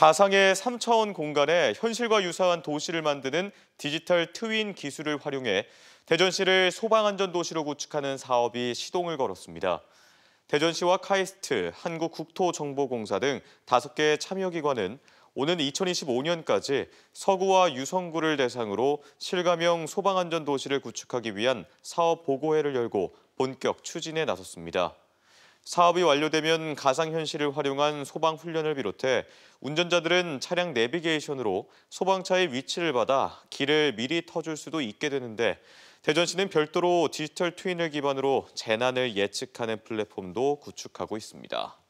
가상의 3차원 공간에 현실과 유사한 도시를 만드는 디지털 트윈 기술을 활용해 대전시를 소방안전 도시로 구축하는 사업이 시동을 걸었습니다. 대전시와 카이스트, 한국국토정보공사 등 5개의 참여기관은 오는 2025년까지 서구와 유성구를 대상으로 실감형 소방안전 도시를 구축하기 위한 사업 보고회를 열고 본격 추진에 나섰습니다. 사업이 완료되면 가상현실을 활용한 소방훈련을 비롯해 운전자들은 차량 내비게이션으로 소방차의 위치를 받아 길을 미리 터줄 수도 있게 되는데 대전시는 별도로 디지털 트윈을 기반으로 재난을 예측하는 플랫폼도 구축하고 있습니다.